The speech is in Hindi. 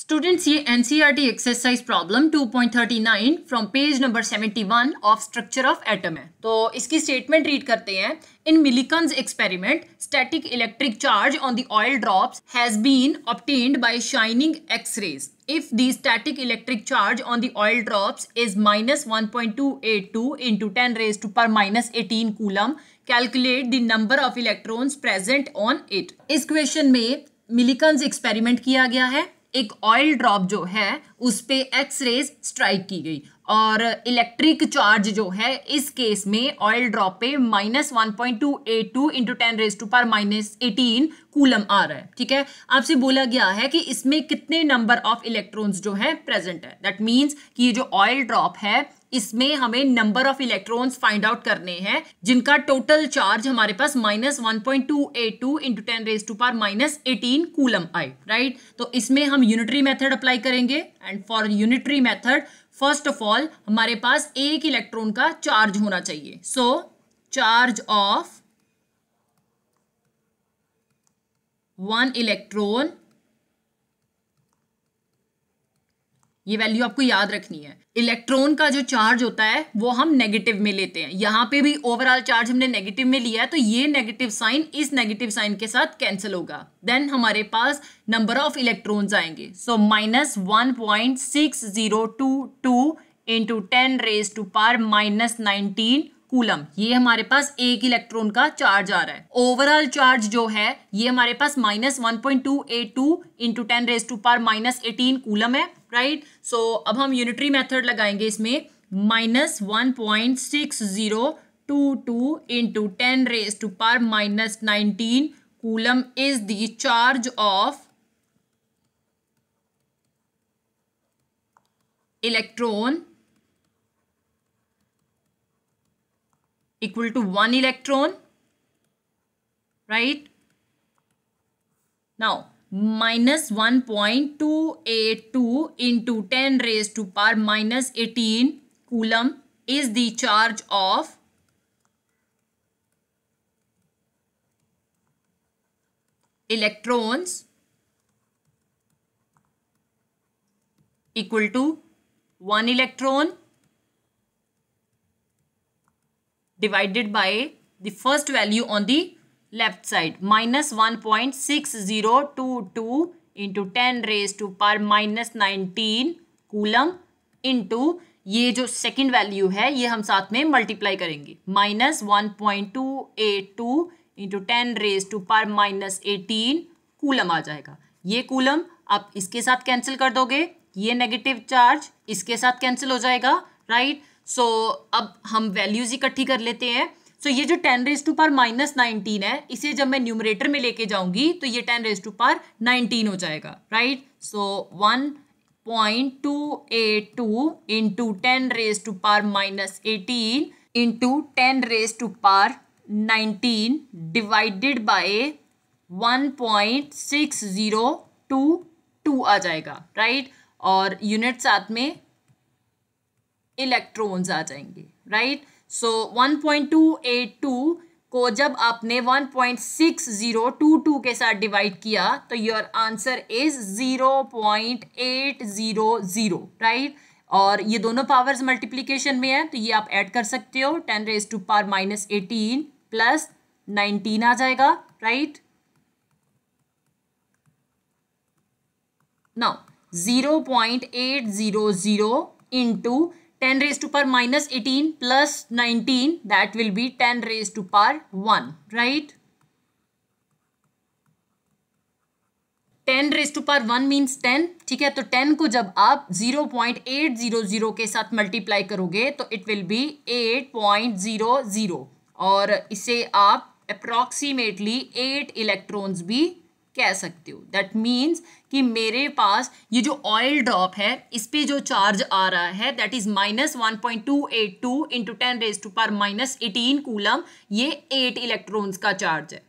स्टूडेंट्स ये NCERT exercise problem 2.39 from page number 71 of structure of atom है तो इसकी स्टेटमेंट रीड करते हैं in Millikan's experiment static electric charge on the oil drops has been obtained by shining X rays if the static electric charge on the oil drops is minus one point two eight two into ten raise to power minus eighteen coulomb calculate the number of electrons present on it इस क्वेश्चन में मिलिकन्स एक्सपेरिमेंट किया गया है एक ऑयल ड्रॉप जो है उस पर एक्स रेज स्ट्राइक की गई और इलेक्ट्रिक चार्ज जो है इस केस में ऑयल ड्रॉप पे minus one point two eight two into ten raise to power minus eighteen coulomb आ रहा है ठीक है आपसे बोला गया है कि इसमें कितने नंबर ऑफ इलेक्ट्रॉन्स जो है प्रेजेंट है दैट मींस कि ये जो ऑयल ड्रॉप है इसमें हमें number of electrons find out करने हैं जिनका टोटल चार्ज हमारे पास minus one point two eight two into ten raise to power minus eighteen coulomb आई राइट तो इसमें हम यूनिटरी मेथड अप्लाई करेंगे and for unitary method first of all हमारे पास एक इलेक्ट्रॉन का चार्ज होना चाहिए so charge of one electron ये वैल्यू आपको याद रखनी है इलेक्ट्रॉन का जो चार्ज होता है वो हम नेगेटिव में लेते हैं यहाँ पे भी ओवरऑल चार्ज हमने नेगेटिव में लिया है तो ये नेगेटिव साइन इस नेगेटिव साइन के साथ कैंसिल होगा देन हमारे पास नंबर ऑफ इलेक्ट्रॉन्स आएंगे so minus one point six zero two two into ten raise to power minus nineteen coulomb ये हमारे पास एक इलेक्ट्रॉन का चार्ज आ रहा है ओवरऑल चार्ज जो है ये हमारे पास minus one point two eight two into ten raise to power minus eighteen coulomb है राइट right? सो so, अब हम यूनिटरी मेथड लगाएंगे इसमें minus one point six zero two two into ten raise to power minus nineteen coulomb is the charge of electron equal to 1 electron right now minus 1.282 into 10 raised to power minus 18 coulomb is the charge of electrons equal to 1 electron divided by the first value on the left side minus 1.6022 into 10 raised to power minus 19 coulomb into ये जो सेकेंड वैल्यू है ये हम साथ में मल्टीप्लाई करेंगे minus one point two eight two into ten raise to power minus eighteen coulomb आ जाएगा ये कूलम आप इसके साथ कैंसिल कर दोगे ये नेगेटिव चार्ज इसके साथ कैंसिल हो जाएगा राइट सो so, अब हम वैल्यूज इकट्ठी कर लेते हैं सो so, ये जो ten raise to power minus nineteen है इसे जब मैं न्यूमरेटर में लेके जाऊंगी तो ये ten raise to power nineteen हो जाएगा right so one point two eight two into ten raise to power minus eighteen into ten raise to power nineteen divided by one point six zero two two आ जाएगा राइट और यूनिट साथ में इलेक्ट्रॉन्स आ जाएंगे राइट सो 1.282 को जब आपने 1.6022 के साथ डिवाइड किया तो योर आंसर इज 0.800 राइट और ये दोनों पावर्स मल्टीप्लीकेशन में है तो ये आप ऐड कर सकते हो ten raise to power minus eighteen plus nineteen आ जाएगा right now zero point eight zero zero into ten raise to power minus eighteen plus nineteen that will be ten raise to power one right ten raise to power one means ten ठीक है तो टेन को जब आप zero point eight zero zero के साथ मल्टीप्लाई करोगे तो it will be eight point zero zero और इसे आप अप्रॉक्सीमेटली एट इलेक्ट्रॉन्स भी कह सकते हो दैट मीन्स कि मेरे पास ये जो ऑयल ड्रॉप है इस पर जो चार्ज आ रहा है that is minus one point two eight two into ten raise to power minus eighteen coulomb ये एट इलेक्ट्रॉन्स का चार्ज है